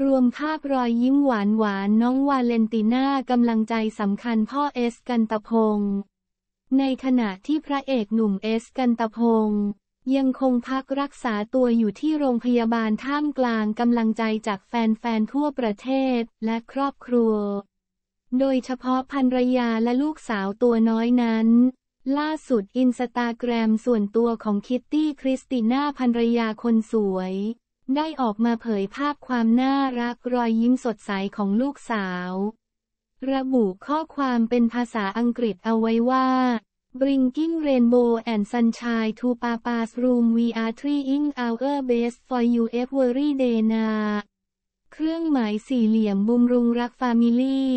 รวมภาพรอยยิ้มหวานหวานน้องวาเลนติน่า กำลังใจสำคัญพ่อเอสกันตพงศ์ในขณะที่พระเอกหนุ่มเอสกันตพงศ์ยังคงพักรักษาตัวอยู่ที่โรงพยาบาลท่ามกลางกำลังใจจากแฟนๆทั่วประเทศและครอบครัว โดยเฉพาะภรรยาและลูกสาวตัวน้อยนั้น ล่าสุดอินสตาแกรมส่วนตัวของคิตตี้คริสติน่าภรรยาคนสวยได้ออกมาเผยภาพความน่ารักรอยยิ้มสดใสของลูกสาว ระบุข้อความเป็นภาษาอังกฤษเอาไว้ว่า Bringing rainbow and sunshine to Papa's room we are t r e a t i n g our best for you every day n ะเครื่องหมายสี่เหลี่ยมบุมรุงรักฟามิลี่